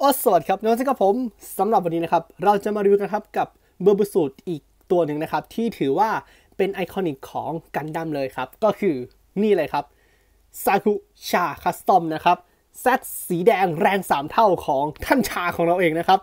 โอ้สวัสดีครับน้องเจกับผมสำหรับวันนี้นะครับเราจะมารีวิวกันครับกับเบอร์บูสูตรอีกตัวหนึ่งนะครับที่ถือว่าเป็นไอคอนิกของกันดั้มเลยครับ ก็คือนี่เลยครับซากุชาคัสตอมนะครับแซดสีแดงแรง 3 เท่าของท่านชาของเราเองนะครับ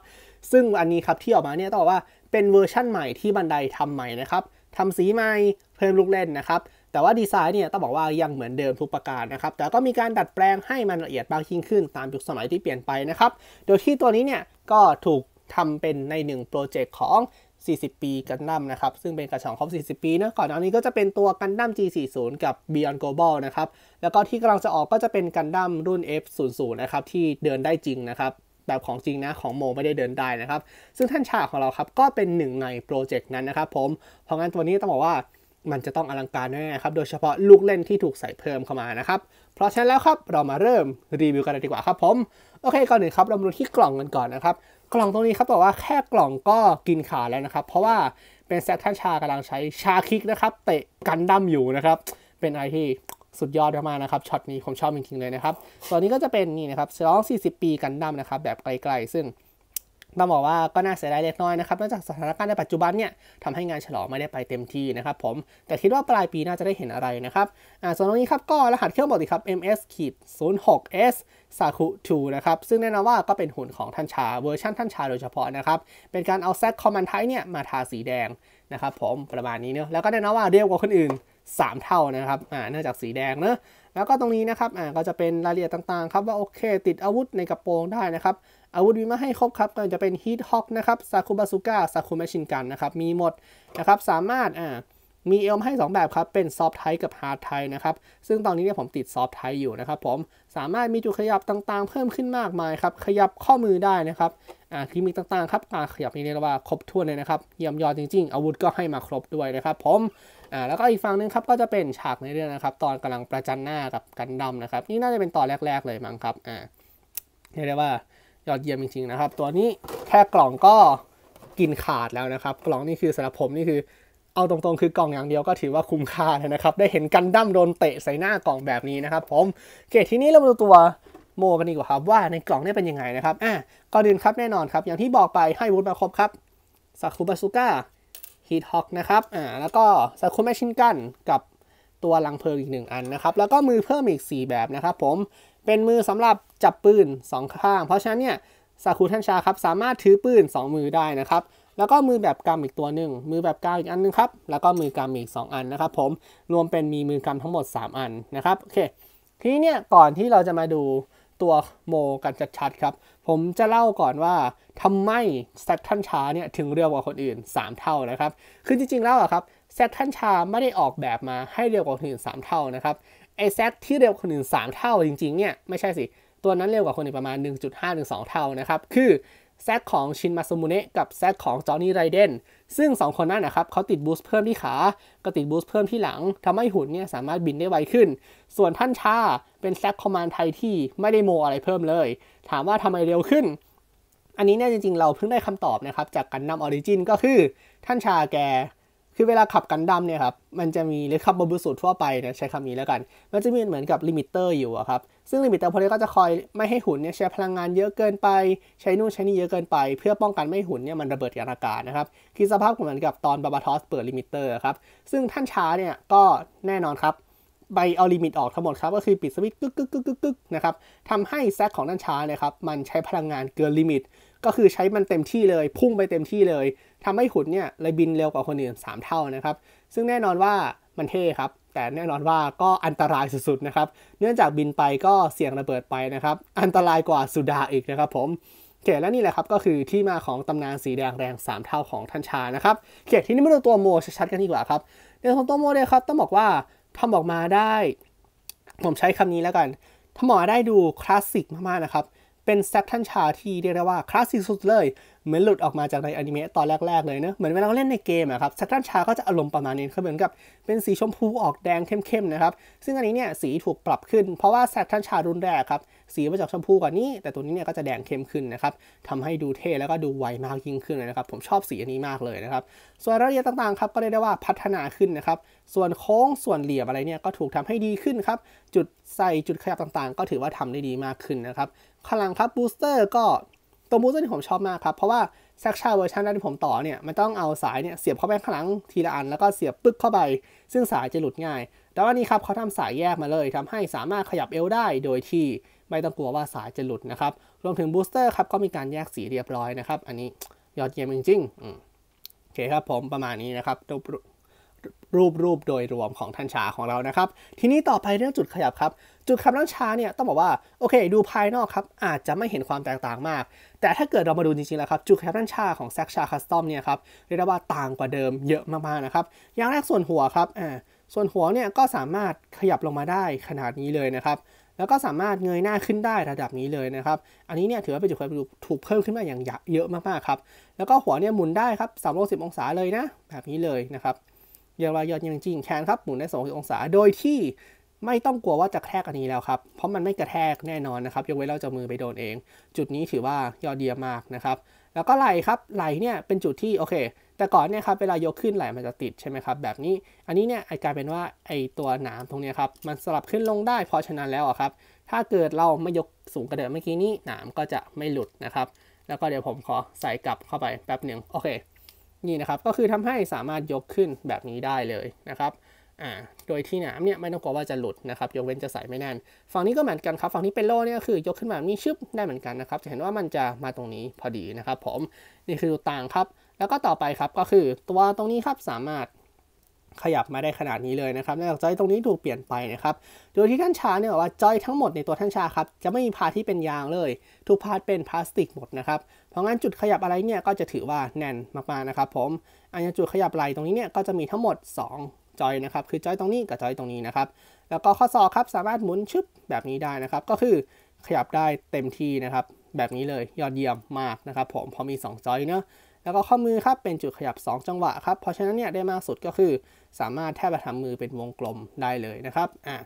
ซึ่งอันนี้ครับที่ออกมาเนี่ยต้องบอกว่าเป็นเวอร์ชั่นใหม่ที่บันไดทำใหม่นะครับทำสีใหม่เพิ่มลูกเล่นนะครับแต่ว่าดีไซน์เนี่ยต้องบอกว่ายังเหมือนเดิมทุกประการนะครับ แต่ก็มีการดัดแปลงให้มันละเอียดบางยิ่งขึ้นตามยุคสมัยที่เปลี่ยนไปนะครับ โดยที่ตัวนี้เนี่ยก็ถูกทำเป็นใน1โปรเจกต์ของ 40 ปีกันดั้มนะครับ ซึ่งเป็นกระชองครบ40 ปีนะก่อนหน้านี้ก็จะเป็นตัวกันดั้ม G40 กับ Beyond Global นะครับ แล้วก็ที่กำลังจะออกก็จะเป็นกันดั้มรุ่น F00 นะครับที่เดินได้จริงนะครับ แบบของจริงนะของโมไม่ได้เดินได้นะครับ ซึ่งท่านชาของเราครับก็เป็นหนึ่งในโปรเจกต์นั้นนะครับผมเพราะงั้นตัวนี้ต้องบอกว่ามันจะต้องอลังการแน่ครับ โดยเฉพาะลูกเล่นที่ถูกใส่เพิ่มเข้ามานะครับ เพราะฉะนั้นแล้วครับเรามาเริ่มรีวิวกันเลยดีกว่าครับผม โอเคก่อนหนึ่งครับเรามาดูที่กล่องกันก่อนนะครับ กล่องตรงนี้ครับบอกว่าแค่กล่องก็กินขาแล้วนะครับ เพราะว่าเป็นแซคท่านชากำลังใช้ชาคิกนะครับเตะกันดั้มอยู่นะครับ เป็นไอที่สุดยอดมากๆนะครับช็อตนี้ผมชอบจริงๆเลยนะครับตอนนี้ก็จะเป็นนี่นะครับสองสสี่ิบปีกันดั้มนะครับแบบไกลๆซึ่งต้องบอกว่าก็น่าเสียดายเล็กน้อยนะครับ เนื่องจากสถานการณ์ในปัจจุบันเนี่ยทำให้งานฉลองไม่ได้ไปเต็มที่นะครับผม แต่คิดว่าปลายปีน่าจะได้เห็นอะไรนะครับอ่าส่วนตรงนี้ครับก็รหัสเครื่องบอกดีครับ MS ขีด 06S s a k u 2นะครับ ซึ่งแน่นอนว่าก็เป็นหุ่นของท่านชาเวอร์ชั่นท่านชาโดยเฉพาะนะครับ เป็นการเอาแซกคอมมานไทเนี่ยมาทาสีแดงนะครับผมประมาณนี้เนอะแล้วก็แน่นอนว่าเรียวกว่าคนอื่น3เท่านะครับอ่า เนื่องจากสีแดงเนอะแล้วก็ตรงนี้นะครับอ่าก็จะเป็นรายละเอียดต่างๆครับว่าโอเค ติดอาวุธในกระโปรงได้นะครับอาวุธมีมาให้ครบครับก็จะเป็นฮีทฮอกนะครับซาคุบาสุก้าซาคุแมชชินกันนะครับ มีหมดนะครับ สามารถอ่ามีเอลมให้ 2 แบบครับ เป็นซอฟท์ไทกับฮาร์ดไทนะครับ ซึ่งตอนนี้เนี่ยผมติดซอฟท์ไทอยู่นะครับผม สามารถมีจุดขยับต่างๆ เพิ่มขึ้นมากมายครับ ขยับข้อมือได้นะครับอ่าคลิมิกต่างๆครับาขยับนี้เรียกว่าครบถ้วนเลยนะครับ เยี่ยมยอดจริง ๆ อาวุธก็ให้มาครบด้วยนะครับผมอ่าแล้วก็อีกฝั่งนึงครับก็จะเป็นฉากในเรื่องนะครับตอนกำลังประจันหน้ากับกันดำนะครับนี่น่าจะเป็นตอนแรก ๆ เลยมั้งครับอ่าเรียกได้ว่ายอดเยี่ยมจริงๆนะครับตัวนี้แค่กล่องก็กินขาดแล้วนะครับ กล่องนี่คือสำหรับผมนี่คือเอาตรงๆ คือกล่องอย่างเดียวก็ถือว่าคุ้มค่าแล้วนะครับ ได้เห็นกันดั้มโดนเตะใส่หน้ากล่องแบบนี้นะครับ ผมโอเคทีนี้เรามาดูตัวโม กันดีกว่าครับว่าในกล่องนี่เป็นยังไงนะครับอ่ะก่อนอื่นครับแน่นอนครับ อย่างที่บอกไปให้วุฒิมาครบครับซากุบาสุก้าฮีทฮอกนะครับอ่าแล้วก็ซากุแมชชินกันกับตัวลังเพลิงอีกหนึ่งอันนะครับ แล้วก็มือเพิ่มอีก 4 แบบนะครับผมเป็นมือสำหรับจับปืน 2 ข้าง เพราะฉะนั้นเนี่ยซากุทันชาครับสามารถถือปืน 2 มือได้นะครับแล้วก็มือแบบกำอีกตัวหนึ่งมือแบบกาว อีกอันนึงครับ แล้วก็มือกำอีก 2 อันนะครับผมรวมเป็นมีมือกำทั้งหมด 3 อันนะครับโอเค ทีนี้เนี่ยก่อนที่เราจะมาดูตัวโมกันชัดๆครับ ผมจะเล่าก่อนว่า ทำไมแซททันชาเนี่ยถึงเร็วกว่าคนอื่น 3 เท่านะครับคือจริงๆแล้วอะครับแซททันชาไม่ได้ออกแบบมาให้เร็วกว่าคนอื่น3 เท่านะครับไอแซที่เร็วกว่าหนึ่งสามเท่าจริงๆ เนี่ย ไม่ใช่สิตัวนั้นเร็วกว่าคนอื่นประมาณ 1.5ถึง2เท่านะครับ คือแซดของชินมาซูมุเนะกับแซดของจอห์นนี่ไรเดนซึ่ง 2 คนนั้นนะครับเขาติดบูสต์เพิ่มที่ขาก็ติดบูสต์เพิ่มที่หลังทำให้หุ่นเนี่ย สามารถบินได้ไวขึ้น ส่วนท่านชาเป็นแซคคอมมานไทยที่ไม่ได้โมอะไรเพิ่มเลยถามว่าทำไมเร็วขึ้น อันนี้เนี่ยจริง ๆเราเพิ่งได้คำตอบนะครับจากการนำออริจินก็คือท่านชาแกคือเวลาขับกันดั้มเนี่ยครับ มันจะมี หรือขับบอบูสูตรทั่วไปนะใช้คำนี้แล้วกัน มันจะมีเหมือนกับลิมิเตอร์อยู่ครับ ซึ่งลิมิเตอร์พวกนี้ก็จะคอยไม่ให้หุ่นเนี่ยใช้พลังงานเยอะเกินไป ใช้นู่นใช้นี่เยอะเกินไป เพื่อป้องกันไม่หุ่นเนี่ยมันระเบิดยานอากาศนะครับ คือสภาพเหมือนกับตอนบาบาทอสเปิดลิมิเตอร์ครับ ซึ่งท่านช้าเนี่ย ก็แน่นอนครับไปเอาลิมิตออกทั้งหมดครับก็คือปิดสวิตช์กึกกึกกึกกึกนะครับทำให้แซกของท่านช้านยครับมันใช้พลังงานเกินลิมิต ก็คือใช้มันเต็มที่เลย พุ่งไปเต็มที่เลยทำให้หุ่นเนี่ยเลยบินเร็วกว่าคนอื่น 3 เท่านะครับซึ่งแน่นอนว่ามันเท่ครับ แต่แน่นอนว่าก็อันตรายสุดๆนะครับเนื่องจากบินไปก็เสี่ยงระเบิดไปนะครับอันตรายกว่าสุดาอีกนะครับ ผมเขตและนี่แหละครับก็คือที่มาของตำนานสีแดงแรง 3 เท่าของทันชานะครับเขตที่นี่มาดูตัวโมชัดๆกันดีกว่าครับในของตัวโมเนี่ยครับต้องบอกว่าทำออกมาได้ ผมใช้คำนี้แล้วกันทำออกมาได้ดูคลาสสิกมากๆนะครับเป็นแซปทันชาที่เรียกได้ว่าคลาสสิกสุดเลยเหมือนหลุดออกมาจากในอนิเมะตอนแรกๆเลยเนะเหมือนเวลาเราเล่นในเกมอะครับแซปทันชาก็จะอารมณ์ประมาณนี้เขาเหมือนกับ เป็นสีชมพูออกแดงเข้มๆนะครับซึ่งอันนี้เนี่ยสีถูกปรับขึ้นเพราะว่าแซปทันชารุ่นแรกครับสีมาจากชมพูกว่านี้ แต่ตัวนี้เนี่ยก็จะแดงเข้มขึ้นนะครับทำให้ดูเท่แล้วก็ดูไวมากยิ่งขึ้นเลยนะครับผมชอบสีอันนี้มากเลยนะครับส่วนรายละเอียดต่างๆครับก็เรียกได้ว่าพัฒนาขึ้นนะครับส่วนโค้งส่วนเหลี่ยมอะไรเนี่ยก็ถูกทำให้ดีขึ้นครับจุดใส่จุดขยับต่างๆ ก็ถือว่าทำได้ดีมากขึ้นนะครับข้างหลังครับบูสเตอร์ก็ตัวบูสเตอร์ที่ผมชอบมากครับ เพราะว่าซักชาเวอร์ชันแรกที่ผมต่อเนี่ยมันต้องเอาสายเนี่ยเสียบเข้าไปข้างหลังทีละอัน แล้วก็เสียบปึ๊กเข้าไป ซึ่งสายจะหลุดง่าย แต่ว่านี้ครับเขาทำสายแยกมาเลย ทำให้สามารถขยับเอวได้โดยที่ ไม่ต้องกลัวว่าสายจะหลุดนะครับ รวมถึงบูสเตอร์ครับก็มีการแยกสีเรียบร้อยนะครับอันนี้ยอดเยี่ยมจริงๆโอเคครับผมประมาณนี้นะครับรูปรูปโดยรวมของทันชาของเรานะครับ ทีนี้ต่อไปเรื่องจุดขยับครับ จุดขยับทันชาเนี่ยต้องบอกว่าโอเค ดูภายนอกครับอาจจะไม่เห็นความแตกต่างมาก แต่ถ้าเกิดเรามาดูจริงๆแล้วครับ จุดขยับทันชาของแซกชาคัสตอมเนี่ยครับเรียกได้ว่าต่างกว่าเดิมเยอะมากๆนะครับ อย่างแรกส่วนหัวครับอ่าส่วนหัวเนี่ยก็สามารถขยับลงมาได้ขนาดนี้เลยนะครับ แล้วก็สามารถเงยหน้าขึ้นได้ระดับนี้เลยนะครับอันนี้เนี่ยถือว่าเป็นจุดขยับถูกเพิ่มขึ้นมาอย่างเยอะมากๆครับแล้วก็หัวเนี่ยหมุนได้ครับ360องศาเลยนะ แบบนี้เลยนะครับเรียกว่ายอดยังจริงแขนครับ หมุนได้2องศา โดยที่ไม่ต้องกลัวว่าจะแทกอันนี้แล้วครับ เพราะมันไม่กระแทกแน่นอนนะครับ ยกเว้นเราจะมือไปโดนเอง จุดนี้ถือว่ายอดเดียมมากนะครับ แล้วก็ไหลครับ ไหลเนี่ยเป็นจุดที่โอเค แต่ก่อนเนี่ยครับเวลายกขึ้นไหลมันจะติดใช่ไหมครับ แบบนี้ อันนี้เนี่ยอกลายเป็นว่าไอตัวหนามตรงนี้ครับ มันสลับขึ้นลงได้ เพราะฉะนั้นแล้วครับ ถ้าเกิดเราไม่ยกสูงกระเดิงเมื่อกี้นี้หนามก็จะไม่หลุดนะครับ แล้วก็เดี๋ยวผมขอใส่กลับเข้าไปแป๊บหนึ่งโอเคนี่นะครับ ก็คือทำให้สามารถยกขึ้นแบบนี้ได้เลยนะครับโดยที่หนามเนี่ยไม่ต้องกลัวว่าจะหลุดนะครับยกเว้นจะใส่ไม่แน่น ฝั่งนี้ก็เหมือนกันครับ ฝั่งนี้เป็นโล่เนี่ยคือยกขึ้นมานี้ชึบได้เหมือนกันนะครับ จะเห็นว่ามันจะมาตรงนี้พอดีนะครับผม นี่คือตัวต่างครับ แล้วก็ต่อไปครับ ก็คือตัวตรงนี้ครับสามารถขยับมาได้ขนาดนี้เลยนะครับเนื่องจากจอยตรงนี้ถูกเปลี่ยนไปนะครับ โดยที่ท่านชาเนี่ยบอกว่าจอยทั้งหมดในตัวท่านชาครับจะไม่มีพาที่เป็นยางเลยทุกพาเป็นพลาสติกหมดนะครับเพราะงั้นจุดขยับอะไรเนี่ยก็จะถือว่าแน่นมากๆนะครับ ผมอันจุดขยับไหลตรงนี้เนี่ยก็จะมีทั้งหมด2 จอยนะครับคือจอยตรงนี้กับจอยตรงนี้นะครับ แล้วก็ข้อศอกครับสามารถหมุนชึบแบบนี้ได้นะครับ ก็คือขยับได้เต็มที่นะครับ แบบนี้เลยยอดเยี่ยมมากนะครับ ผมพอมี2จอยเนาะแล้วก็ข้อมือครับเป็นจุดขยับ 2 จังหวะครับ เพราะฉะนั้นเนี่ยได้มากสุดก็คือสามารถแทบจะทำมือเป็นวงกลมได้เลยนะครับอ่ะ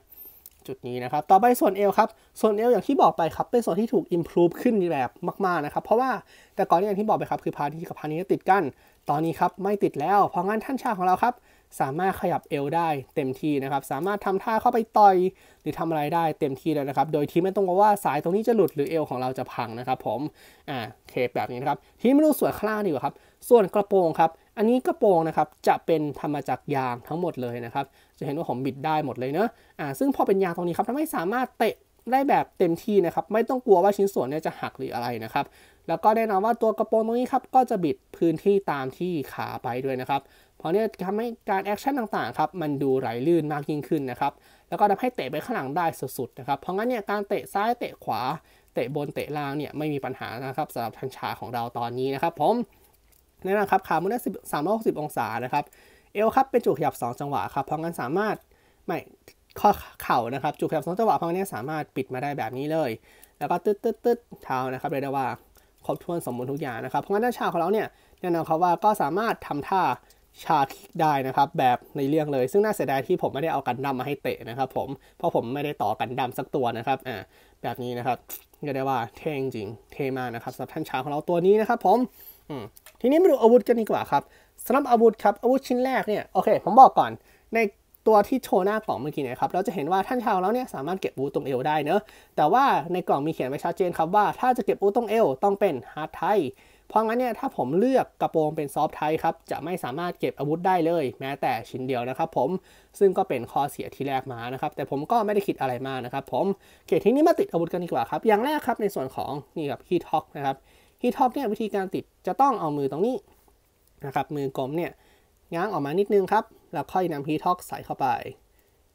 จุดนี้นะครับต่อไปส่วนเอวครับส่วนเอวอย่างที่บอกไปครับเป็นส่วนที่ถูกอิมพลูฟขึ้นแบบมากๆนะครับเพราะว่าแต่ก่อนอย่างที่บอกไปครับคือพาร์ทนี้กับพาร์ทนี้ติดกันตอนนี้ครับไม่ติดแล้วเพราะงั้นท่านชาของเราครับ สามารถขยับเอวได้เต็มที่นะครับสามารถทำท่าเข้าไปต่อย หรือทำอะไรได้เต็มที่แล้วนะครับโดยที่ไม่ต้องกลัวว่าสายตรงนี้จะหลุดหรือเอวของเราจะพังนะครับ ผมอ่าเคแบบนี้นะครับทีนี้มาดูส่วนข้ล่างดีกว่าครับ ส่วนกระโปรงครับ อันนี้กระโปรงนะครับ จะเป็นทำมาจากยางทั้งหมดเลยนะครับ จะเห็นว่าผมบิดได้หมดเลยเนอะอ่าซึ่งพอเป็นยางตรงนี้ครับทำให้สามารถเตะได้แบบเต็มที่นะครับไม่ต้องกลัวว่าชิ้นส่วนเนี่ยจะหักหรืออะไรนะครับแล้วก็แน่นอนว่าตัวกระโปรงตรงนี้ครับก็จะบิดพื้นที่ตามที่ขาไปด้วยนะครับเพราะเนี่ยทำให้การแอคชั่นต่างๆครับมันดูไหลลื่นมากยิ่งขึ้นนะครับแล้วก็ทำให้เตะไปข้างหลังได้สุดๆนะครับเพราะงั้นเนี่ยการเตะซ้ายเตะขวา เตะบนเตะล่างเนี่ยไม่มีปัญหานะครับสำหรับทันชาของเราตอนนี้นะครับผมแน่นอนครับขามุนได้สามร้อยหกสิบองศานะครับเอวครับเป็นจุดขยับ2 จังหวะครับเพราะงั้นสามารถไม่ข้อเข่านะครับ จุกแบบสองจังหวะพวกนี้สามารถปิดมาได้แบบนี้เลย แล้วก็ ตึ๊ดตึ๊ดตึ๊ดเท้านะครับเรียกได้ว่าครบถ้วนสมบูรณ์ทุกอย่างนะครับเพราะงั้นด้านชาของเราเนี่ยแน่นอนครับว่าก็สามารถทำท่าชาคิกได้นะครับ แบบในเรื่องเลยซึ่งน่าเสียดายที่ผมไม่ได้เอากันดั้มมาให้เตะนะครับผมเพราะผมไม่ได้ต่อกันดั้มสักตัวนะครับอ่าแบบนี้นะครับก็ได้ว่าเท่จริงเท่มากนะครับสำหรับท่านชาของเราตัวนี้นะครับผมทีนี้มาดูอาวุธกันดีกว่าครับสำหรับอาวุธครับอาวุธชิ้นแรกเนี่ยโอเค ผมบอกก่อนในตัวที่โชว์หน้ากล่องเมื่อกี้นะครับ เราจะเห็นว่าท่านชาวเราเนี่ย สามารถเก็บบูตรงเอวได้เนอะ แต่ว่าในกล่องมีเขียนไว้ชัดเจนครับว่าถ้าจะเก็บบูตรงเอวต้องเป็นฮาร์ดไทเพราะงั้นเนี่ย ถ้าผมเลือกกระโปรงเป็นซอฟท์ไทครับ จะไม่สามารถเก็บอาวุธได้เลย แม้แต่ชิ้นเดียวนะครับผม ซึ่งก็เป็นข้อเสียที่แรกมานะครับ แต่ผมก็ไม่ได้คิดอะไรมากนะครับผม เกตที่นี้มาติดอาวุธกันดีกว่าครับ อย่างแรกครับในส่วนของนี่ครับฮีท็อกนะครับ ฮีท็อกเนี่ยวิธีการติดจะต้องเอามือตรงนี้นะครับมือกลมเนี่ยง้างออกมานิดนึงครับแล้วค่อยนำฮีทอกใส่เข้าไป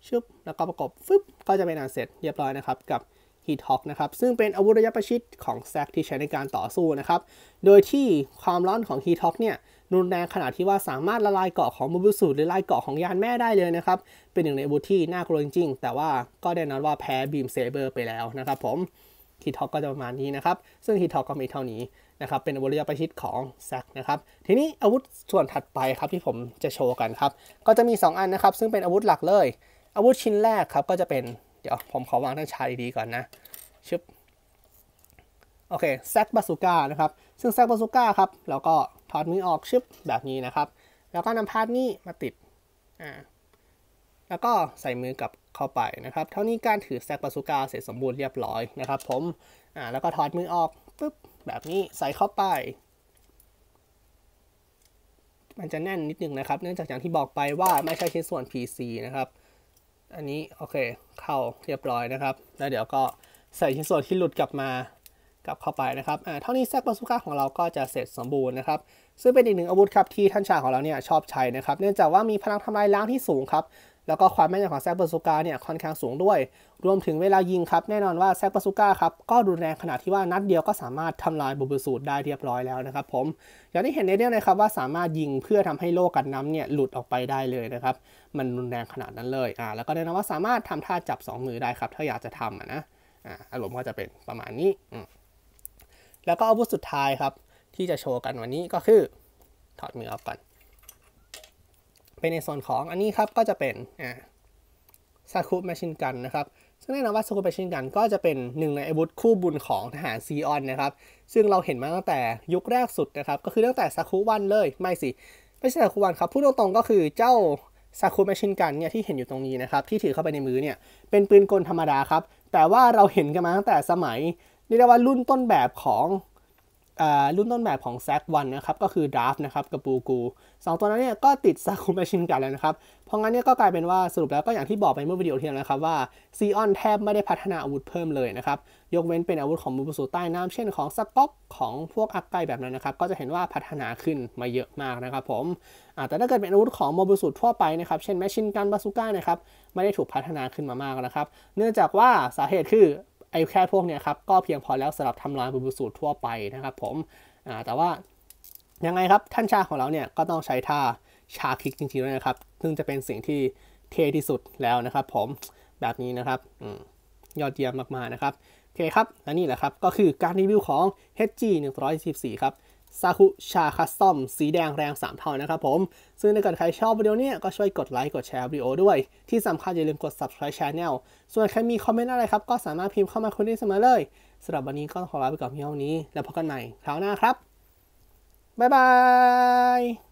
ชึบแล้วก็ประกบฟึบ ก็จะเป็นอันเสร็จเรียบร้อยนะครับ กับฮีทอกนะครับ ซึ่งเป็นอาวุธระยะประชิดของแซกที่ใช้ในการต่อสู้นะครับ โดยที่ความร้อนของฮีทอกเนี่ยรุนแรงขนาดที่ว่าสามารถละลายเกาะของมูบุสุหรือละลายเกาะของยานแม่ได้เลยนะครับ เป็นหนึ่งในอาวุธที่น่ากลัวจริงๆ แต่ว่าก็ได้นอนว่าแพ้บีมเซเบอร์ไปแล้วนะครับผมฮีทอกก็จะประมาณนี้นะครับซึ่งฮีทอกก็มีเท่านี้นะครับเป็นอาวุธระยะประชิดของแซกนะครับทีนี้อาวุธส่วนถัดไปครับที่ผมจะโชว์กันครับ ก็จะมี 2 อันนะครับซึ่งเป็นอาวุธหลักเลย อาวุธชิ้นแรกครับก็จะเป็นเดี๋ยวผมขอวางทั้งชาดีๆก่อนนะชึบโอเคแซกบาสุก้านะครับซึ่งแซกบาสุก้าครับเราก็ถอดมือออกชึบแบบนี้นะครับ แล้วก็นำพาดนี้มาติดอ่าแล้วก็ใส่มือกับเข้าไปนะครับ เท่านี้การถือแซกบาสุก้าเสร็จสมบูรณ์เรียบร้อยนะครับ ผมอ่าแล้วก็ถอดมือออกปุ๊บแบบนี้ใส่เข้าไป มันจะแน่นนิดนึงนะครับ เนื่องจากอย่างที่บอกไปว่าไม่ใช่ชิ้นส่วน PC นะครับ อันนี้โอเค เข้าเรียบร้อยนะครับ แล้วเดี๋ยวก็ใส่ชิ้นส่วนที่หลุดกลับมากลับเข้าไปนะครับ อ่า เท่านี้แซกบาซูก้าของเราก็จะเสร็จสมบูรณ์นะครับ ซึ่งเป็นอีกหนึ่งอาวุธครับที่ท่านชาของเราเนี่ยชอบใช้นะครับ เนื่องจากว่ามีพลังทำลายล้างที่สูงครับแล้วก็ความแม่นยำของแซกปาซูก้าเนี่ยค่อนข้างสูงด้วย รวมถึงเวลายิงครับแน่นอนว่าแซกปาซูก้าครับก็รุนแรงขนาดที่ว่านัดเดียวก็สามารถทำลายบุบูสูตได้เรียบร้อยแล้วนะครับผมอย่างที่เห็นในเรื่องเลยครับว่าสามารถยิงเพื่อทำให้โลกันน้ำเนี่ยหลุดออกไปได้เลยนะครับ มันรุนแรงขนาดนั้นเลยอ่าแล้วก็แน่นอนว่าสามารถทำท่าจับ 2 มือได้ครับถ้าอยากจะทำนะอ่าอารมณ์ก็จะเป็นประมาณนี้แล้วก็อาวุธสุดท้ายครับที่จะโชว์กันวันนี้ก็คือถอดมือออกก่อนไปในส่วนของอันนี้ครับก็จะเป็นอ่าซาคุแมชชินกันนะครับซึ่งแน่นอนว่าซาคุแมชชินกัน ก็จะเป็นหนึ่งในอาวุธคู่บุญของทหารซีออนนะครับซึ่งเราเห็นมาตั้งแต่ยุคแรกสุดนะครับก็คือตั้งแต่ซาคุวันเลยไม่สิไม่ใช่ซาคุวันครับพูดตรงๆก็คือเจ้าซาคุแมชชินกันเนี่ยที่เห็นอยู่ตรงนี้นะครับ ที่ถือเข้าไปในมือเนี่ยเป็นปืนกลธรรมดาครับ แต่ว่าเราเห็นกันมาตั้งแต่สมัยเรียกว่ารุ่นต้นแบบของรุ่นต้นแบบของแซกวันนะครับก็คือดราฟนะครับกับบูกูสองตัวนั้นเนี่ยก็ติดซากุมชชินกันแล้วนะครับ เพราะงั้นเนี่ยก็กลายเป็นว่าสรุปแล้วก็อย่างที่บอกไปเมื่อวิดีโอที่แล้วนะครับว่าซีออนแทบไม่ได้พัฒนาอาวุธเพิ่มเลยนะครับ ยกเว้นเป็นอาวุธของมูบุสุใต้น้ำเช่นของสก๊อกของพวกอักไกแบบนั้นนะครับ ก็จะเห็นว่าพัฒนาขึ้นมาเยอะมากนะครับผมแต่ถ้าเกิดเป็นอาวุธของโมบุสุทั่วไปนะครับเช่นแมชชินกันบาซูก้านะครับไม่ได้ถูกพัฒนาขึ้นมามากนะครับ เนื่องจากว่าสาเหตุคือไอ้แค่พวกเนี้ยครับก็เพียงพอแล้วสำหรับทำลายบูบสูตรทั่วไปนะครับผมแต่ว่ายังไงครับท่านชาของเราเนี่ยก็ต้องใช้ท่าชาคิกจริงๆด้วยนะครับ ซึ่งจะเป็นสิ่งที่เท่ที่สุดแล้วนะครับผมแบบนี้นะครับยอดเยี่ยมมากๆนะครับโอเคครับ และนี่แหละครับ ก็คือการรีวิวของ HG 114ครับซาคุชาคัสตอม สีแดงแรง 3 เท่านะครับผม ซึ่งถ้าเกิดใครชอบวิดีโอนี้ก็ช่วยกดไลค์ กดแชร์วิดีโอด้วยที่สำคัญอย่าลืมกด subscribe channel ส่วนใครมีคอมเมนต์อะไรครับ ก็สามารถพิมพ์เข้ามาคุยได้เสมอเลยสำหรับวันนี้ก็ขอลาไปก่อนเพียงเท่านี้ แล้วพบกันใหม่ คราวหน้าครับ บ๊ายบาย